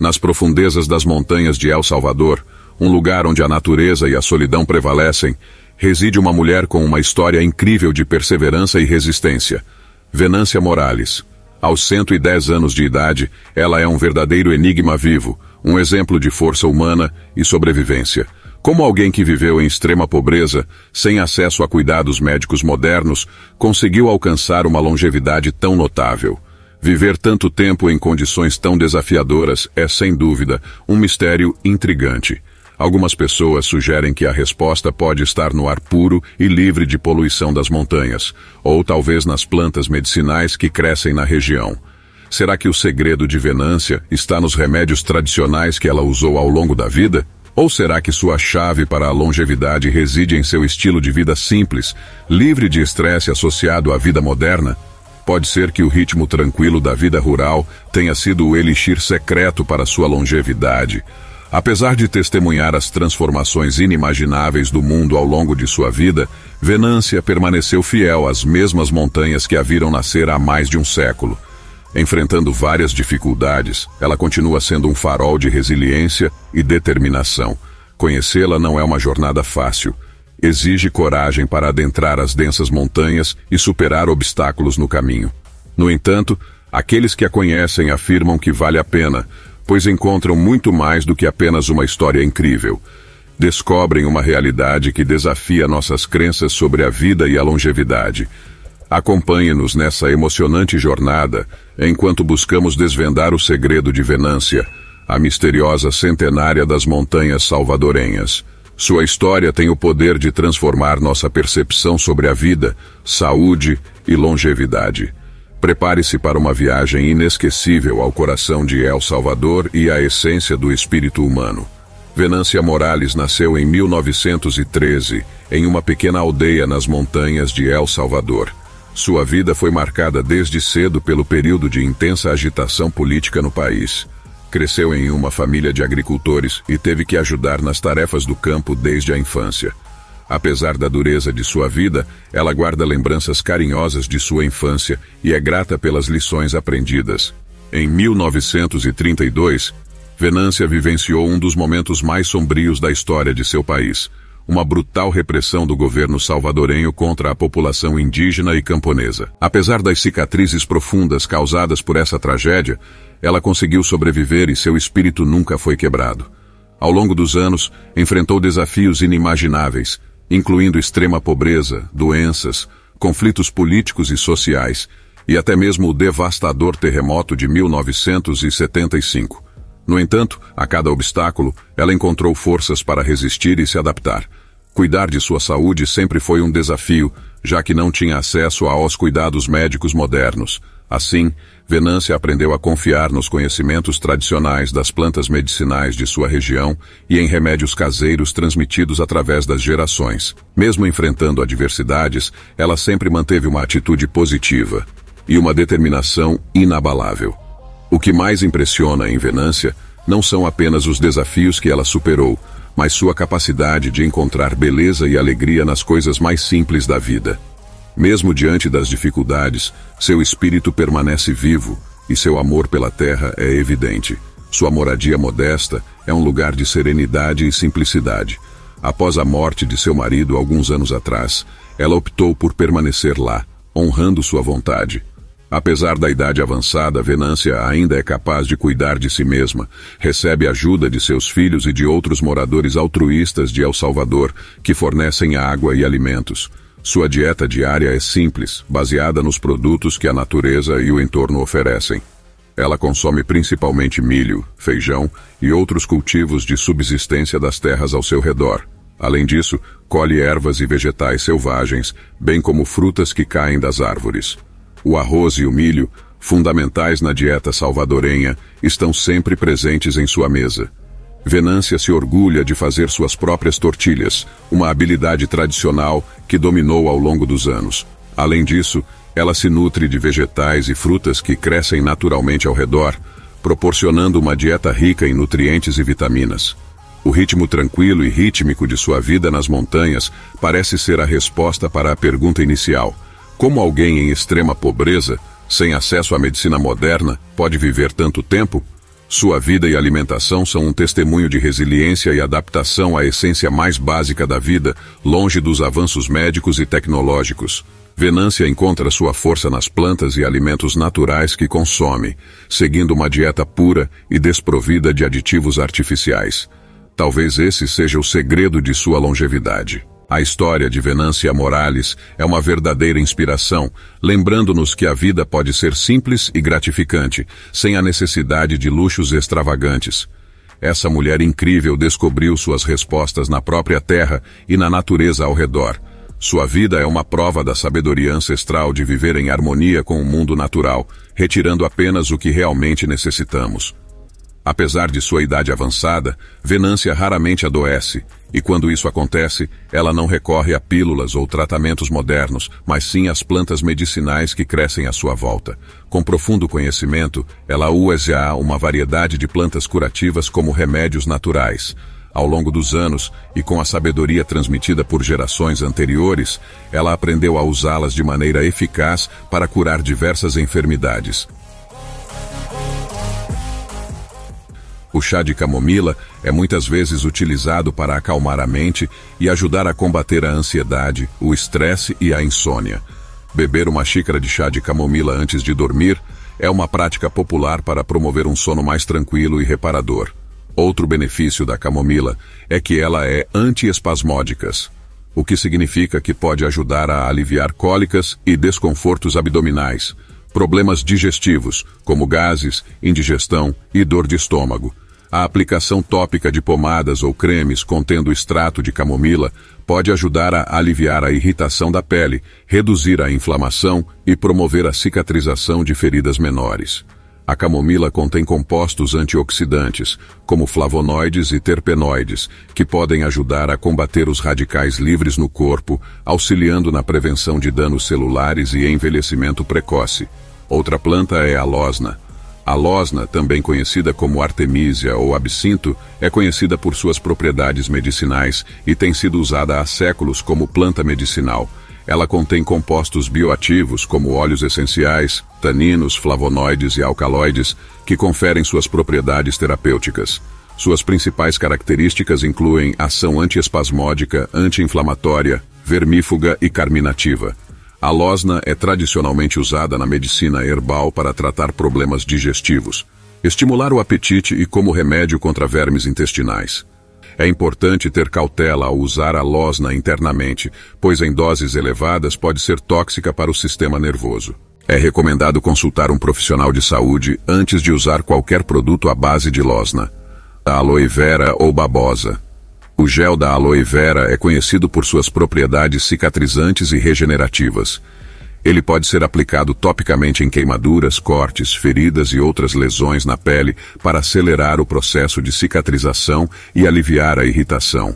nas profundezas das montanhas de El Salvador, um lugar onde a natureza e a solidão prevalecem, reside uma mulher com uma história incrível de perseverança e resistência. Venância Morales. Aos 110 anos de idade, ela é um verdadeiro enigma vivo, um exemplo de força humana e sobrevivência. Como alguém que viveu em extrema pobreza, sem acesso a cuidados médicos modernos, conseguiu alcançar uma longevidade tão notável? Viver tanto tempo em condições tão desafiadoras é, sem dúvida, um mistério intrigante. Algumas pessoas sugerem que a resposta pode estar no ar puro e livre de poluição das montanhas, ou talvez nas plantas medicinais que crescem na região. Será que o segredo de Venância está nos remédios tradicionais que ela usou ao longo da vida? Ou será que sua chave para a longevidade reside em seu estilo de vida simples, livre de estresse associado à vida moderna? Pode ser que o ritmo tranquilo da vida rural tenha sido o elixir secreto para sua longevidade. Apesar de testemunhar as transformações inimagináveis do mundo ao longo de sua vida, Venância permaneceu fiel às mesmas montanhas que a viram nascer há mais de um século. Enfrentando várias dificuldades, ela continua sendo um farol de resiliência e determinação. Conhecê-la não é uma jornada fácil, exige coragem para adentrar as densas montanhas e superar obstáculos no caminho. No entanto, aqueles que a conhecem afirmam que vale a pena, pois encontram muito mais do que apenas uma história incrível. Descobrem uma realidade que desafia nossas crenças sobre a vida e a longevidade. Acompanhe-nos nessa emocionante jornada enquanto buscamos desvendar o segredo de Venância, a misteriosa centenária das montanhas salvadorenhas. Sua história tem o poder de transformar nossa percepção sobre a vida, saúde e longevidade. Prepare-se para uma viagem inesquecível ao coração de El Salvador e à essência do espírito humano. Venância Morales nasceu em 1913, em uma pequena aldeia nas montanhas de El Salvador. Sua vida foi marcada desde cedo pelo período de intensa agitação política no país. Cresceu em uma família de agricultores e teve que ajudar nas tarefas do campo desde a infância. Apesar da dureza de sua vida, ela guarda lembranças carinhosas de sua infância e é grata pelas lições aprendidas. Em 1932, Venância vivenciou um dos momentos mais sombrios da história de seu país, uma brutal repressão do governo salvadorenho contra a população indígena e camponesa. Apesar das cicatrizes profundas causadas por essa tragédia, ela conseguiu sobreviver e seu espírito nunca foi quebrado. Ao longo dos anos, enfrentou desafios inimagináveis, incluindo extrema pobreza, doenças, conflitos políticos e sociais, e até mesmo o devastador terremoto de 1975. No entanto, a cada obstáculo, ela encontrou forças para resistir e se adaptar. Cuidar de sua saúde sempre foi um desafio, já que não tinha acesso aos cuidados médicos modernos. Assim, Venância aprendeu a confiar nos conhecimentos tradicionais das plantas medicinais de sua região e em remédios caseiros transmitidos através das gerações. Mesmo enfrentando adversidades, ela sempre manteve uma atitude positiva e uma determinação inabalável. O que mais impressiona em Venância não são apenas os desafios que ela superou, mas sua capacidade de encontrar beleza e alegria nas coisas mais simples da vida. Mesmo diante das dificuldades, seu espírito permanece vivo e seu amor pela terra é evidente. Sua moradia modesta é um lugar de serenidade e simplicidade. Após a morte de seu marido alguns anos atrás, ela optou por permanecer lá, honrando sua vontade. Apesar da idade avançada, Venância ainda é capaz de cuidar de si mesma. Recebe ajuda de seus filhos e de outros moradores altruístas de El Salvador, que fornecem água e alimentos. Sua dieta diária é simples, baseada nos produtos que a natureza e o entorno oferecem. Ela consome principalmente milho, feijão e outros cultivos de subsistência das terras ao seu redor. Além disso, colhe ervas e vegetais selvagens, bem como frutas que caem das árvores. O arroz e o milho, fundamentais na dieta salvadorenha, estão sempre presentes em sua mesa. Venância se orgulha de fazer suas próprias tortilhas, uma habilidade tradicional que dominou ao longo dos anos. Além disso, ela se nutre de vegetais e frutas que crescem naturalmente ao redor, proporcionando uma dieta rica em nutrientes e vitaminas. O ritmo tranquilo e rítmico de sua vida nas montanhas parece ser a resposta para a pergunta inicial: como alguém em extrema pobreza, sem acesso à medicina moderna, pode viver tanto tempo? Sua vida e alimentação são um testemunho de resiliência e adaptação à essência mais básica da vida, longe dos avanços médicos e tecnológicos. Venância encontra sua força nas plantas e alimentos naturais que consome, seguindo uma dieta pura e desprovida de aditivos artificiais. Talvez esse seja o segredo de sua longevidade. A história de Venância Morales é uma verdadeira inspiração, lembrando-nos que a vida pode ser simples e gratificante, sem a necessidade de luxos extravagantes. Essa mulher incrível descobriu suas respostas na própria terra e na natureza ao redor. Sua vida é uma prova da sabedoria ancestral de viver em harmonia com o mundo natural, retirando apenas o que realmente necessitamos. Apesar de sua idade avançada, Venância raramente adoece e quando isso acontece, ela não recorre a pílulas ou tratamentos modernos, mas sim às plantas medicinais que crescem à sua volta. Com profundo conhecimento, ela usa uma variedade de plantas curativas como remédios naturais. Ao longo dos anos, e com a sabedoria transmitida por gerações anteriores, ela aprendeu a usá-las de maneira eficaz para curar diversas enfermidades. O chá de camomila é muitas vezes utilizado para acalmar a mente e ajudar a combater a ansiedade, o estresse e a insônia. Beber uma xícara de chá de camomila antes de dormir é uma prática popular para promover um sono mais tranquilo e reparador. Outro benefício da camomila é que ela é antiespasmódicas, o que significa que pode ajudar a aliviar cólicas e desconfortos abdominais, problemas digestivos, como gases, indigestão e dor de estômago. A aplicação tópica de pomadas ou cremes contendo extrato de camomila pode ajudar a aliviar a irritação da pele, reduzir a inflamação e promover a cicatrização de feridas menores. A camomila contém compostos antioxidantes, como flavonoides e terpenoides, que podem ajudar a combater os radicais livres no corpo, auxiliando na prevenção de danos celulares e envelhecimento precoce. Outra planta é a losna. A losna, também conhecida como artemisia ou absinto, é conhecida por suas propriedades medicinais e tem sido usada há séculos como planta medicinal. Ela contém compostos bioativos, como óleos essenciais, taninos, flavonoides e alcaloides, que conferem suas propriedades terapêuticas. Suas principais características incluem ação antiespasmódica, anti-inflamatória, vermífuga e carminativa. A losna é tradicionalmente usada na medicina herbal para tratar problemas digestivos, estimular o apetite e como remédio contra vermes intestinais. É importante ter cautela ao usar a losna internamente, pois em doses elevadas pode ser tóxica para o sistema nervoso. É recomendado consultar um profissional de saúde antes de usar qualquer produto à base de losna, da aloe vera ou babosa. O gel da aloe vera é conhecido por suas propriedades cicatrizantes e regenerativas. Ele pode ser aplicado topicamente em queimaduras, cortes, feridas e outras lesões na pele para acelerar o processo de cicatrização e aliviar a irritação.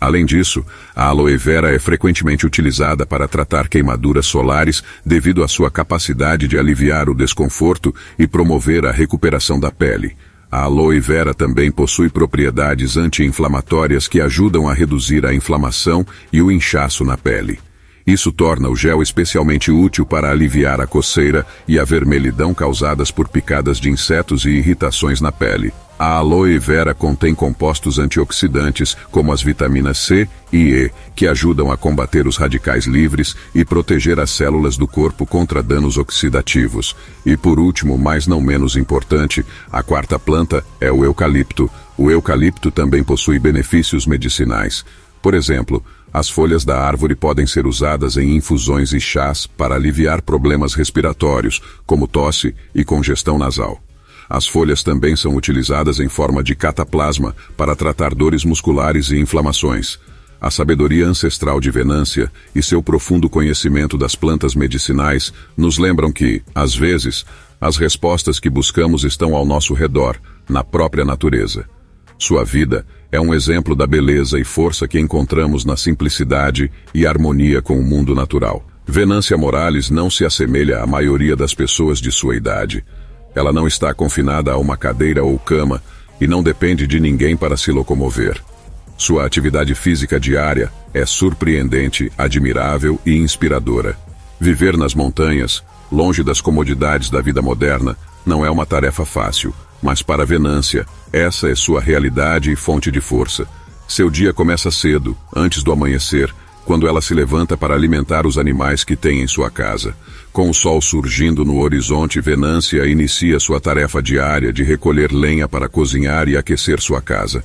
Além disso, a aloe vera é frequentemente utilizada para tratar queimaduras solares devido à sua capacidade de aliviar o desconforto e promover a recuperação da pele. A aloe vera também possui propriedades anti-inflamatórias que ajudam a reduzir a inflamação e o inchaço na pele. Isso torna o gel especialmente útil para aliviar a coceira e a vermelhidão causadas por picadas de insetos e irritações na pele. A aloe vera contém compostos antioxidantes, como as vitaminas C e E, que ajudam a combater os radicais livres e proteger as células do corpo contra danos oxidativos. E por último, mas não menos importante, a quarta planta é o eucalipto. O eucalipto também possui benefícios medicinais. Por exemplo, as folhas da árvore podem ser usadas em infusões e chás para aliviar problemas respiratórios, como tosse e congestão nasal. As folhas também são utilizadas em forma de cataplasma para tratar dores musculares e inflamações. A sabedoria ancestral de Venância e seu profundo conhecimento das plantas medicinais nos lembram que, às vezes, as respostas que buscamos estão ao nosso redor, na própria natureza. Sua vida é um exemplo da beleza e força que encontramos na simplicidade e harmonia com o mundo natural. Venância Morales não se assemelha à maioria das pessoas de sua idade. Ela não está confinada a uma cadeira ou cama e não depende de ninguém para se locomover. Sua atividade física diária é surpreendente, admirável e inspiradora. Viver nas montanhas, longe das comodidades da vida moderna, não é uma tarefa fácil, mas para Venância, essa é sua realidade e fonte de força. Seu dia começa cedo, antes do amanhecer, quando ela se levanta para alimentar os animais que tem em sua casa. Com o sol surgindo no horizonte, Venância inicia sua tarefa diária de recolher lenha para cozinhar e aquecer sua casa.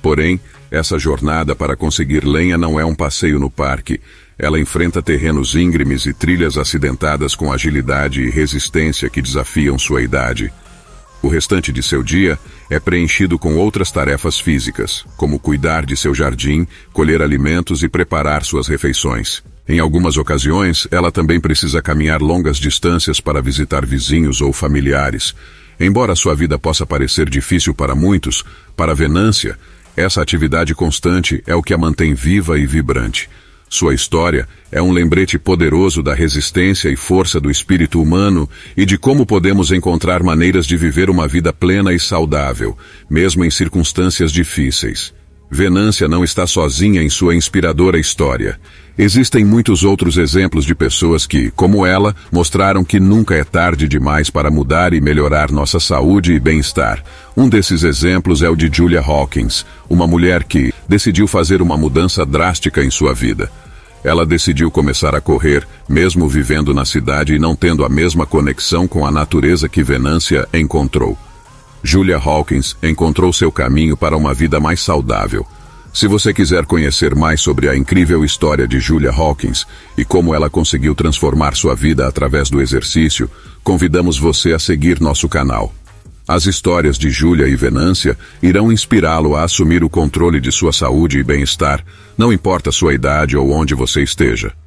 Porém, essa jornada para conseguir lenha não é um passeio no parque. Ela enfrenta terrenos íngremes e trilhas acidentadas com agilidade e resistência que desafiam sua idade. O restante de seu dia é preenchido com outras tarefas físicas, como cuidar de seu jardim, colher alimentos e preparar suas refeições. Em algumas ocasiões, ela também precisa caminhar longas distâncias para visitar vizinhos ou familiares. Embora sua vida possa parecer difícil para muitos, para Venância, essa atividade constante é o que a mantém viva e vibrante. Sua história é um lembrete poderoso da resistência e força do espírito humano e de como podemos encontrar maneiras de viver uma vida plena e saudável, mesmo em circunstâncias difíceis. Venância não está sozinha em sua inspiradora história. Existem muitos outros exemplos de pessoas que, como ela, mostraram que nunca é tarde demais para mudar e melhorar nossa saúde e bem-estar. Um desses exemplos é o de Julia Hawkins, uma mulher que decidiu fazer uma mudança drástica em sua vida. Ela decidiu começar a correr, mesmo vivendo na cidade e não tendo a mesma conexão com a natureza que Venância encontrou. Julia Hawkins encontrou seu caminho para uma vida mais saudável se você quiser conhecer mais sobre a incrível história de Julia Hawkins e como ela conseguiu transformar sua vida através do exercício, convidamos você a seguir nosso canal. As histórias de Júlia e Venância irão inspirá-lo a assumir o controle de sua saúde e bem-estar, não importa sua idade ou onde você esteja.